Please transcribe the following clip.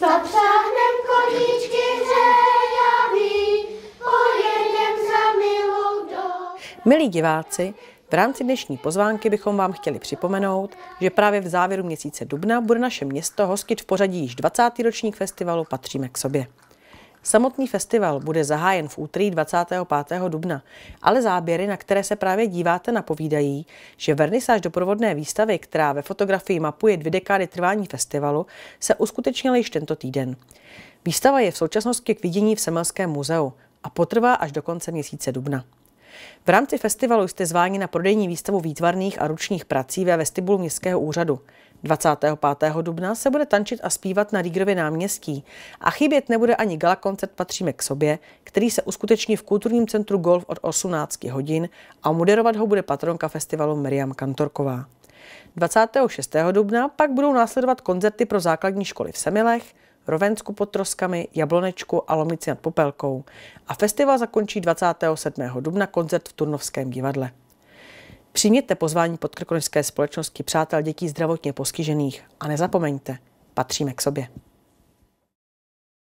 Zapřáhnem koníčky hřejavý, pojedem za milou do... Milí diváci, v rámci dnešní pozvánky bychom vám chtěli připomenout, že právě v závěru měsíce dubna bude naše město hostit v pořadí již 20. ročník festivalu Patříme k sobě. Samotný festival bude zahájen v úterý 25. dubna, ale záběry, na které se právě díváte, napovídají, že vernisáž doprovodné výstavy, která ve fotografii mapuje dvě dekády trvání festivalu, se uskutečnila již tento týden. Výstava je v současnosti k vidění v Semelském muzeu a potrvá až do konce měsíce dubna. V rámci festivalu jste zváni na prodejní výstavu výtvarných a ručních prací ve vestibulu městského úřadu. 25. dubna se bude tančit a zpívat na Rígrově náměstí a chybět nebude ani gala koncert Patříme k sobě, který se uskuteční v kulturním centru Golf od 18 hodin a moderovat ho bude patronka festivalu Miriam Kantorková. 26. dubna pak budou následovat koncerty pro základní školy v Semilech, Rovensku pod Troskami, Jablonečku a Lomici nad Popelkou a festival zakončí 27. dubna koncert v Turnovském divadle. Přijměte pozvání podkrkonožské společnosti přátel dětí zdravotně postižených a nezapomeňte, patříme k sobě.